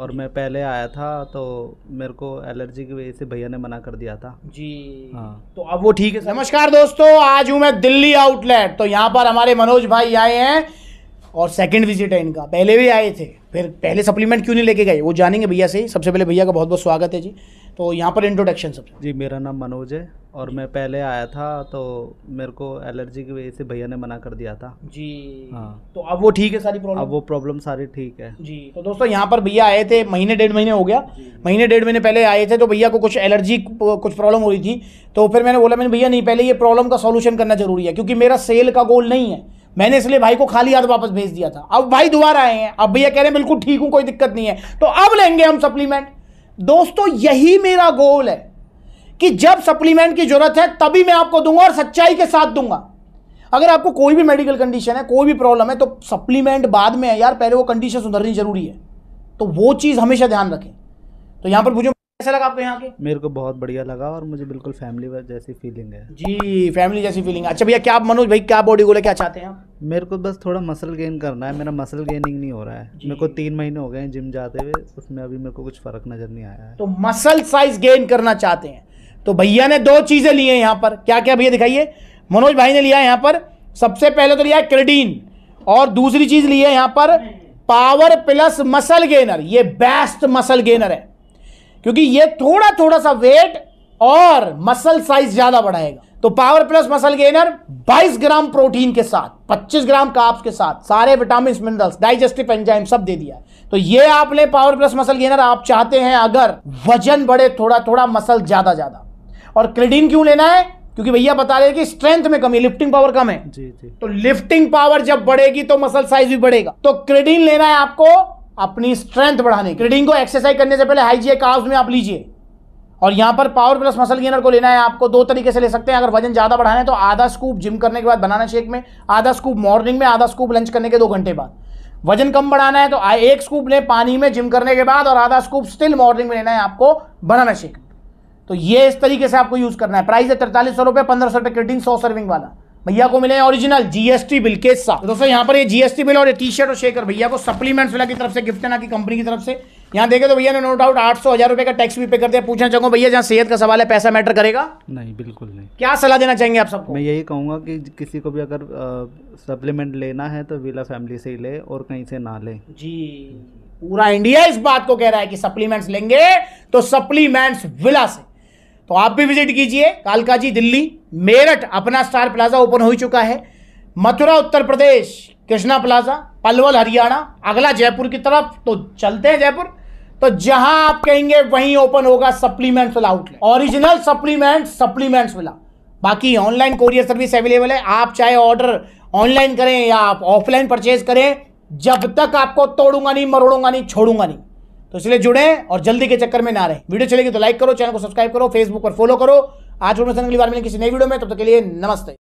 और मैं पहले आया था तो मेरे को एलर्जी की वजह से भैया ने मना कर दिया था जी हाँ तो अब वो ठीक है नमस्कार दोस्तों आज हूँ मैं दिल्ली आउटलेट तो यहाँ पर हमारे मनोज भाई आए हैं और सेकंड विजिट है इनका पहले भी आए थे फिर पहले सप्लीमेंट क्यों नहीं लेके गए वो जानेंगे भैया से सबसे पहले भैया का बहुत बहुत स्वागत है जी तो यहाँ पर इंट्रोडक्शन सबसे जी मेरा नाम मनोज है और मैं पहले आया था तो मेरे को एलर्जी की वजह से भैया ने मना कर दिया था जी हाँ तो अब वो ठीक है सारी प्रॉब्लम अब वो प्रॉब्लम सारी ठीक है जी तो दोस्तों यहाँ पर भैया आए थे महीने डेढ़ महीने हो गया महीने डेढ़ महीने पहले आए थे तो भैया को कुछ एलर्जी कुछ प्रॉब्लम हो रही थी तो फिर मैंने बोला मैंने भैया नहीं पहले ये प्रॉब्लम का सोल्यूशन करना जरूरी है क्योंकि मेरा सेल का गोल नहीं है मैंने इसलिए भाई को खाली हाथ वापस भेज दिया था अब भाई दोबारा आए हैं अब भैया कह रहे हैं बिल्कुल ठीक हूँ कोई दिक्कत नहीं है तो अब लेंगे हम सप्लीमेंट दोस्तों यही मेरा गोल है कि जब सप्लीमेंट की जरूरत है तभी मैं आपको दूंगा और सच्चाई के साथ दूंगा अगर आपको कोई भी मेडिकल कंडीशन है कोई भी प्रॉब्लम है तो सप्लीमेंट बाद में है यार पहले वो कंडीशन सुधरनी जरूरी है तो वो चीज़ हमेशा ध्यान रखें तो यहाँ पर पूछो कैसा लगा आपको यहाँ के मेरे को बहुत बढ़िया लगा और मुझे बिल्कुल फैमिली जैसी फीलिंग है जी फैमिली जैसी फीलिंग अच्छा भैया क्या आप मनोज भाई क्या बॉडी बोले क्या चाहते हैं मेरे को बस थोड़ा मसल गेन करना है मेरा मसल गेनिंग नहीं हो रहा है मेरे को तीन महीने हो गए हैं जिम जाते हुए उसमें अभी मेरे को कुछ फर्क नजर नहीं आया है तो मसल साइज गेन करना चाहते हैं तो भैया ने दो चीज़ें ली हैं पर क्या क्या भैया दिखाइए मनोज भाई ने लिया है पर सबसे पहले तो लिया है क्रेडीन और दूसरी चीज़ ली है यहां पर पावर प्लस मसल गेनर ये बेस्ट मसल गेनर है क्योंकि ये थोड़ा थोड़ा सा वेट और मसल साइज ज़्यादा बढ़ाएगा तो power plus muscle gainer 22 gram protein के साथ 25 ग्राम काप्स के साथ सारे विटामिन मिनरल्स डाइजेस्टिव एंजाइम सब दे दिया तो ये आप ले पावर प्लस मसल गेनर आप चाहते हैं अगर वजन बढ़े थोड़ा थोड़ा मसल ज्यादा ज्यादा और क्रेडिन क्यों लेना है क्योंकि भैया बता रहे कि स्ट्रेंथ में कमी लिफ्टिंग पावर कम है जी जी तो लिफ्टिंग पावर जब बढ़ेगी तो मसल साइज भी बढ़ेगा तो क्रेडिन लेना है आपको अपनी स्ट्रेंथ बढ़ाने क्रेडिन को एक्सरसाइज करने से पहले हाइजीए कार्ब्स में आप लीजिए और यहां पर पावर प्लस मसल गेनर को लेना है आपको दो तरीके से ले सकते हैं अगर वजन ज़्यादा बढ़ाना है तो आधा स्कूप जिम करने के बाद बनाना शेक में आधा स्कूप मॉर्निंग में आधा स्कूप लंच करने के दो घंटे बाद वजन कम बढ़ाना है तो एक स्कूप ले पानी में जिम करने के बाद और आधा स्कूप स्टिल मॉर्निंग में लेना है आपको बनाना शेक तो ये इस तरीके से आपको यूज करना है प्राइस है तैतालीस सौ रुपए पंद्रह सौ रुपए क्रेडिंग सौ सर्विंग वाला भैया को मिले ओरिजिनल जीएसटी बिल के साथ तो दोस्तों यहाँ पर ये जीएसटी बिल और ये टी शर्ट और शेकर भैया को सप्लीमेंट्स वाला की तरफ से गिफ्ट है ना कि कंपनी की तरफ से यहाँ देखे तो भैया ने नो डाउट आठ सौ हजार रुपए का टैक्स भी पे कर दिया पूछना चाहूंगा भैया जहाँ सेहत का सवाल है पैसा मैटर करेगा नहीं बिल्कुल नहीं क्या सलाह देना चाहेंगे आप सबको मैं यही कहूंगा कि किसी को भी अगर सप्लीमेंट लेना है तो वीला फैमिली से ही ले और कहीं से ना ले जी पूरा इंडिया इस बात को कह रहा है कि सप्लीमेंट्स लेंगे तो सप्लीमेंट्स विला से तो आप भी विजिट कीजिए कालकाजी दिल्ली मेरठ अपना स्टार प्लाजा ओपन हो चुका है मथुरा उत्तर प्रदेश कृष्णा प्लाजा पलवल हरियाणा अगला जयपुर की तरफ तो चलते हैं जयपुर तो जहां आप कहेंगे वहीं ओपन होगा सप्लीमेंट्स वाला आउटलेट ओरिजिनल सप्लीमेंट सप्लीमेंट्स वाला बाकी ऑनलाइन कोरियर सर्विस अवेलेबल है आप चाहे ऑर्डर ऑनलाइन करें या आप ऑफलाइन परचेज करें जब तक आपको तोड़ूंगा नहीं मरोड़ूंगा नहीं छोड़ूंगा नहीं तो इसलिए जुड़े और जल्दी के चक्कर में ना रहे वीडियो चलेगी तो लाइक करो चैनल को सब्सक्राइब करो फेसबुक पर फॉलो करो आज इन्फॉर्मेशन अगली बार मिलेंगे किसी नई वीडियो में तब तक के लिए नमस्ते